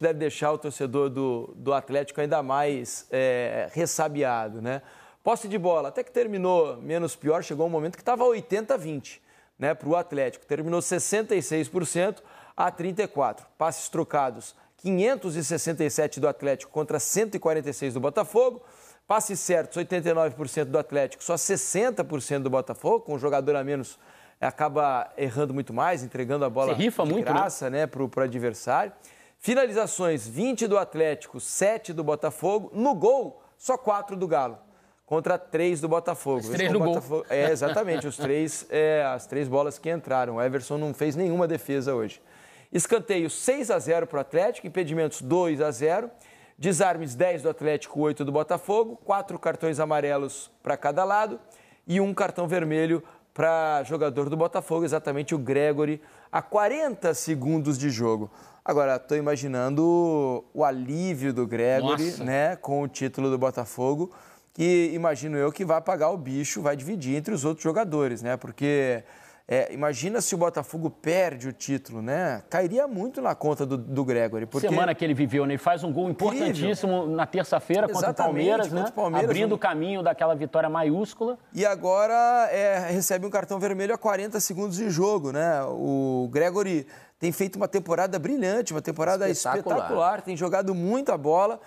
deve deixar o torcedor do, do Atlético ainda mais é, ressabiado, né? Posse de bola, até que terminou menos pior, chegou um momento que estava 80-20 né, para o Atlético. Terminou 66% a 34%. Passes trocados, 567 do Atlético contra 146 do Botafogo. Passes certos, 89% do Atlético, só 60% do Botafogo, com um jogador a menos acaba errando muito mais, entregando a bola rifa de muito, né? graça né, né para o adversário. Finalizações: 20 do Atlético, 7 do Botafogo. No gol, só 4 do Galo. Contra 3 do Botafogo. As três é no Botafogo... gol. É, exatamente. Os três, é, as três bolas que entraram. O Everson não fez nenhuma defesa hoje. Escanteio 6 a 0 para o Atlético, impedimentos 2 a 0. Desarmes 10 do Atlético, 8 do Botafogo, 4 cartões amarelos para cada lado e um cartão vermelho para jogador do Botafogo, exatamente o Gregory, a 40 segundos de jogo. Agora, estou imaginando o alívio do Gregory, né, com o título do Botafogo, que imagino eu que vai pagar o bicho, vai dividir entre os outros jogadores, né, porque é, imagina se o Botafogo perde o título, né? Cairia muito na conta do, do Gregory. Porque... Semana que ele viveu, né? Ele faz um gol importantíssimo Incrível. na terça-feira contra o Palmeiras, contra O né? Palmeiras, Abrindo né? o um... caminho daquela vitória maiúscula. E agora é, recebe um cartão vermelho a 40 segundos de jogo, né? O Gregory tem feito uma temporada brilhante, uma temporada espetacular, espetacular tem jogado muita bola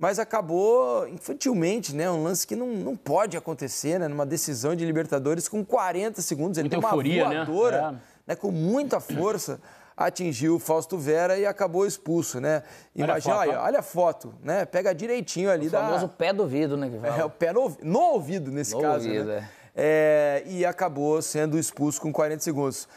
mas acabou infantilmente, né? Um lance que não, não pode acontecer, né? Numa decisão de Libertadores com 40 segundos. Ele muita tem uma euforia, né? voadora, né? É. né? Com muita força. Atingiu o Fausto Vera e acabou expulso, né? Imagina, olha a foto, olha, a foto né? Pega direitinho ali o da. O famoso pé do ouvido, né? É, o pé no, no ouvido, nesse no caso. Ouvido, né? é. É, e acabou sendo expulso com 40 segundos.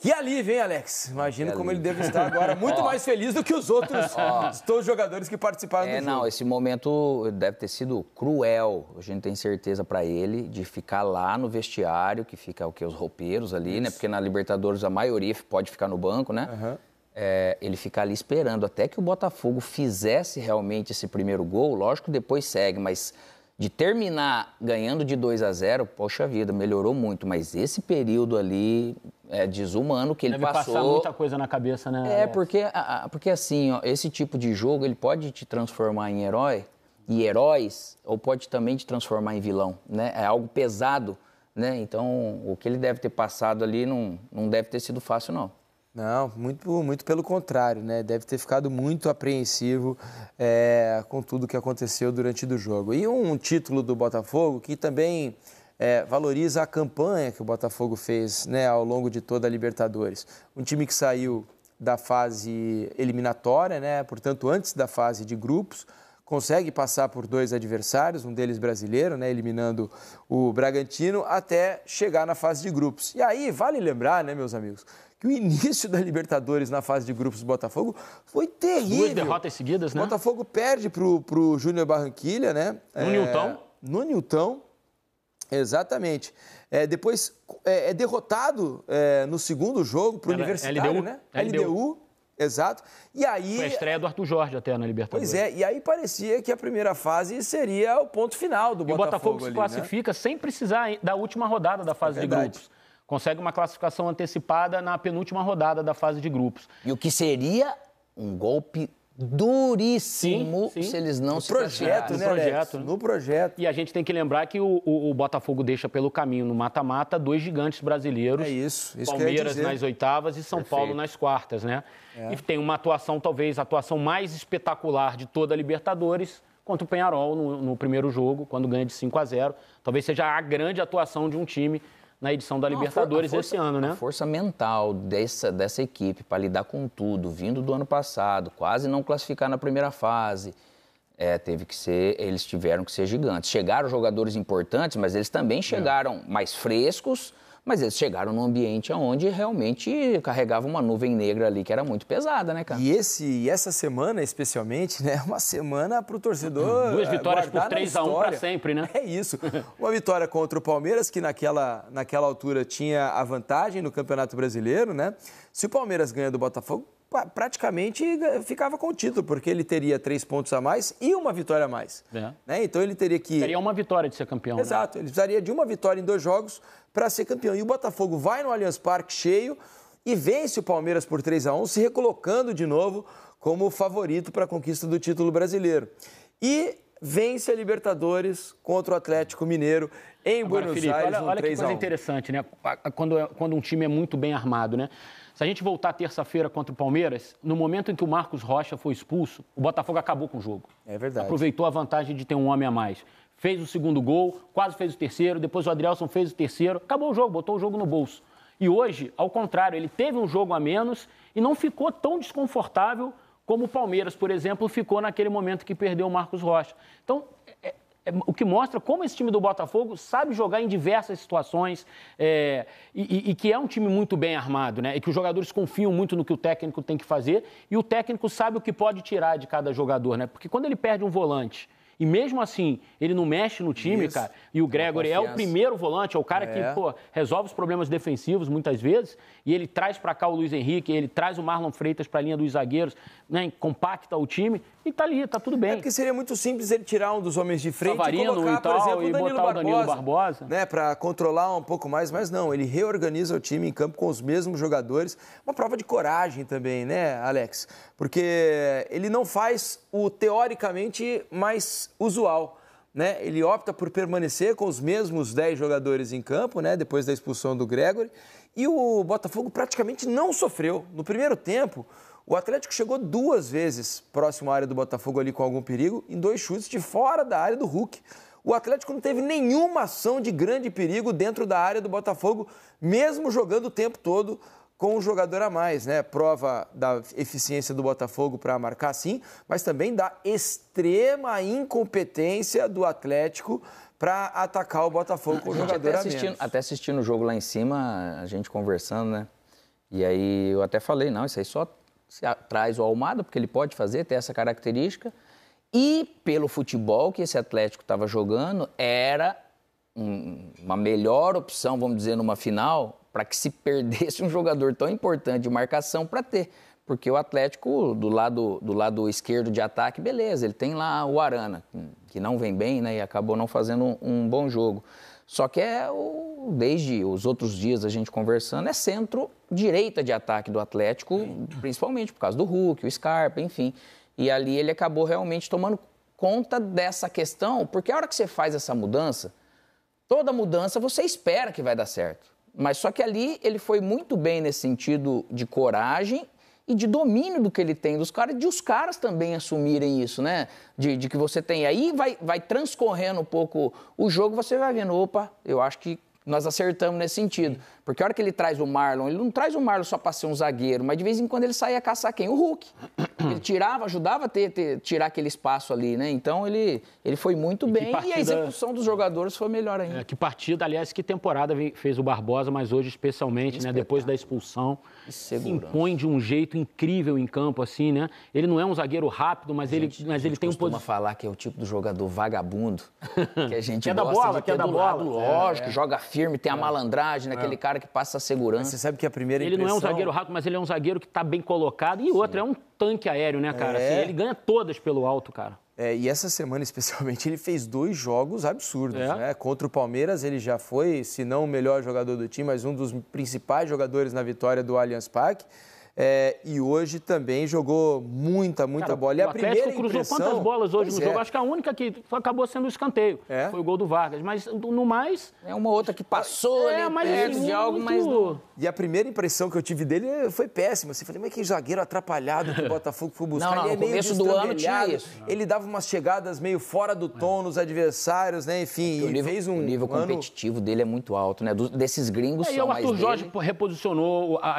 Que alívio, hein, Alex? Imagino que como alívio. ele deve estar agora muito oh. mais feliz do que os outros oh. todos os jogadores que participaram é, do jogo. Não, esse momento deve ter sido cruel. A gente tem certeza para ele de ficar lá no vestiário, que fica o que os roupeiros ali, né? Isso. né? Porque na Libertadores a maioria pode ficar no banco, né? Uhum. É, ele ficar ali esperando até que o Botafogo fizesse realmente esse primeiro gol. Lógico, depois segue, mas de terminar ganhando de 2 a 0, poxa vida, melhorou muito, mas esse período ali é, desumano que ele Deve passou. Deve passar muita coisa na cabeça, né? É, porque, a, porque assim, ó, esse tipo de jogo, ele pode te transformar em herói e heróis, ou pode também te transformar em vilão, né? É algo pesado, né? Então, o que ele deve ter passado ali não, não deve ter sido fácil, não. Não, muito, muito pelo contrário, né? Deve ter ficado muito apreensivo é, com tudo que aconteceu durante o jogo. E um título do Botafogo que também é, valoriza a campanha que o Botafogo fez né, ao longo de toda a Libertadores. Um time que saiu da fase eliminatória, né, portanto, antes da fase de grupos, consegue passar por dois adversários, um deles brasileiro, né, eliminando o Bragantino, até chegar na fase de grupos. E aí, vale lembrar, né, meus amigos, que o início da Libertadores na fase de grupos do Botafogo foi terrível. Duas derrotas seguidas, né? O Botafogo perde para o Júnior Barranquilha, né? No é, Nilton. No Nilton. Exatamente. É, depois é, é derrotado é, no segundo jogo para o Universitário, LDU, né? LDU. LDU. Exato. E aí. Foi a estreia do Arthur Jorge até na Libertadores. Pois é, e aí parecia que a primeira fase seria o ponto final do Botafogo. E o Botafogo ali, se né? classifica né? sem precisar da última rodada da fase é de grupos consegue uma classificação antecipada na penúltima rodada da fase de grupos. E o que seria um golpe duríssimo sim, sim. se eles não no se projeto, né, no projeto, né? no projeto. E a gente tem que lembrar que o, o, o Botafogo deixa pelo caminho no mata-mata dois gigantes brasileiros. É isso. isso Palmeiras nas oitavas e São Perfeito. Paulo nas quartas, né? É. E tem uma atuação, talvez, a atuação mais espetacular de toda a Libertadores contra o Penharol no, no primeiro jogo, quando ganha de 5 a 0. Talvez seja a grande atuação de um time na edição da Libertadores esse ano, né? A força mental dessa, dessa equipe para lidar com tudo, vindo do ano passado, quase não classificar na primeira fase. É, teve que ser, eles tiveram que ser gigantes. Chegaram jogadores importantes, mas eles também é. chegaram é. mais frescos, mas eles chegaram num ambiente onde realmente carregava uma nuvem negra ali que era muito pesada, né, cara? E esse, e essa semana, especialmente, né? Uma semana para o torcedor. Duas eh, vitórias por 3 a 1 para sempre, né? É isso. Uma vitória contra o Palmeiras, que naquela, naquela altura tinha a vantagem no Campeonato Brasileiro, né? Se o Palmeiras ganha do Botafogo, praticamente ficava com o título, porque ele teria três pontos a mais e uma vitória a mais. É. Né? Então ele teria que. Seria uma vitória de ser campeão. Né? Exato, né? ele precisaria de uma vitória em dois jogos para ser campeão. E o Botafogo vai no Allianz Parque cheio e vence o Palmeiras por 3 a 1 se recolocando de novo como favorito para a conquista do título brasileiro. E vence a Libertadores contra o Atlético Mineiro em Agora, Buenos Felipe, Aires. Olha, que coisa interessante, né? Quando, é, quando um time é muito bem armado, né? Se a gente voltar terça-feira contra o Palmeiras, no momento em que o Marcos Rocha foi expulso, o Botafogo acabou com o jogo. É verdade. Aproveitou a vantagem de ter um homem a mais. Fez o segundo gol, quase fez o terceiro, depois o Adrielson fez o terceiro. Acabou o jogo, botou o jogo no bolso. E hoje, ao contrário, ele teve um jogo a menos e não ficou tão desconfortável como o Palmeiras, por exemplo, ficou naquele momento que perdeu o Marcos Rocha. Então, é, é, o que mostra como esse time do Botafogo sabe jogar em diversas situações é, e, e, que é um time muito bem armado, né? E que os jogadores confiam muito no que o técnico tem que fazer e o técnico sabe o que pode tirar de cada jogador, né? Porque quando ele perde um volante e mesmo assim, ele não mexe no time, Isso. cara. E o Gregory é o primeiro volante, é o cara é. que, pô, resolve os problemas defensivos muitas vezes. E ele traz para cá o Luiz Henrique, ele traz o Marlon Freitas para a linha dos zagueiros, né? Compacta o time e tá ali, tá tudo é bem. É porque seria muito simples ele tirar um dos homens de frente Savarino, e colocar, e tal, por exemplo, Danilo botar Barbosa, o Danilo Barbosa, né, para controlar um pouco mais, mas não, ele reorganiza o time em campo com os mesmos jogadores. Uma prova de coragem também, né, Alex? Porque ele não faz o teoricamente mais usual. Né? Ele opta por permanecer com os mesmos 10 jogadores em campo, né? depois da expulsão do Gregory. E o Botafogo praticamente não sofreu. No primeiro tempo, o Atlético chegou duas vezes próximo à área do Botafogo ali com algum perigo, em dois chutes de fora da área do Hulk. O Atlético não teve nenhuma ação de grande perigo dentro da área do Botafogo, mesmo jogando o tempo todo com um jogador a mais, né? Prova da eficiência do Botafogo para marcar sim, mas também da extrema incompetência do Atlético para atacar o Botafogo com o jogador até a menos. Até assistindo o jogo lá em cima, a gente conversando, né? E aí eu até falei, não, isso aí só se traz o Almada, porque ele pode fazer, tem essa característica. E pelo futebol que esse Atlético estava jogando, era um, uma melhor opção, vamos dizer, numa final, para que se perdesse um jogador tão importante de marcação para ter. Porque o Atlético, do lado, do lado esquerdo de ataque, beleza, ele tem lá o Arana, que não vem bem né, e acabou não fazendo um, um bom jogo. Só que é o desde os outros dias a gente conversando, é centro-direita de ataque do Atlético, principalmente por causa do Hulk, o Scarpa, enfim. E ali ele acabou realmente tomando conta dessa questão, porque a hora que você faz essa mudança, toda mudança você espera que vai dar certo. Mas só que ali ele foi muito bem nesse sentido de coragem e de domínio do que ele tem dos caras, de os caras também assumirem isso, né? De, de que você tem. Aí vai, vai transcorrendo um pouco o jogo, você vai vendo, opa, eu acho que nós acertamos nesse sentido. Sim. Porque a hora que ele traz o Marlon, ele não traz o Marlon só para ser um zagueiro, mas de vez em quando ele sai a caçar quem? O Hulk. Ele hum. tirava, ajudava a ter, ter, tirar aquele espaço ali, né? Então ele, ele foi muito e bem partida... e a execução dos jogadores foi melhor ainda. É, que partida, aliás, que temporada fez o Barbosa, mas hoje especialmente, né, Depois da expulsão, se impõe de um jeito incrível em campo, assim, né? Ele não é um zagueiro rápido, mas gente, ele, mas ele tem um costuma falar que é o tipo do jogador vagabundo que a gente quer é gosta da bola, quer é da do bola, lado, é, lógico, é, joga firme, tem a malandragem, aquele cara que passa a segurança. Mas você sabe que a primeira impressão... Ele não é um zagueiro rápido, mas ele é um zagueiro que está bem colocado e outro é um tanque aéreo, né, cara? Assim, é... Assim, ele ganha todas pelo alto, cara. É, e essa semana, especialmente, ele fez dois jogos absurdos, é. né? Contra o Palmeiras, ele já foi, se não o melhor jogador do time, mas um dos principais jogadores na vitória do Allianz Parque. É, e hoje também jogou muita, muita Cara, bola. E o Atlético primeira cruzou impressão... quantas bolas hoje pois no é. jogo? Acho que a única que acabou sendo o escanteio. É. Foi o gol do Vargas. Mas no mais. É uma outra que passou, é, ali, mas, perto assim, de algo, mas. Não. E a primeira impressão que eu tive dele foi péssima. Assim, falei, mas que zagueiro atrapalhado que o Botafogo foi buscar. Não, não, ele é no começo do ano tinha isso. Ele dava umas chegadas meio fora do tom nos adversários, né? Enfim, é e nível, fez um. O nível um competitivo ano... dele é muito alto, né? Do, desses gringos. É, são e o Arthur Jorge dele... reposicionou a,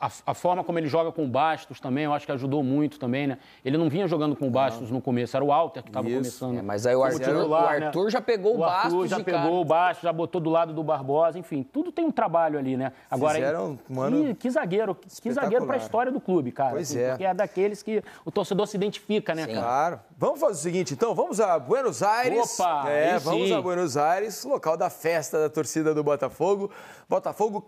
a, a forma como ele joga com o Bastos também, eu acho que ajudou muito também, né? Ele não vinha jogando com o Bastos no começo, era o alter que estava começando. É, mas aí o Arthur, o né? Arthur já pegou o, o Arthur Bastos. já pegou cara. o Bastos, já botou do lado do Barbosa, enfim, tudo tem um trabalho ali, né? Agora, Fizeram, que, mano, que, zagueiro, que zagueiro para a história do clube, cara. Pois assim, é. Porque é daqueles que o torcedor se identifica, né, Sim. cara? Claro. Vamos fazer o seguinte, então, vamos a Buenos Aires. Opa! É, vamos sim. a Buenos Aires, local da festa da torcida do Botafogo. Botafogo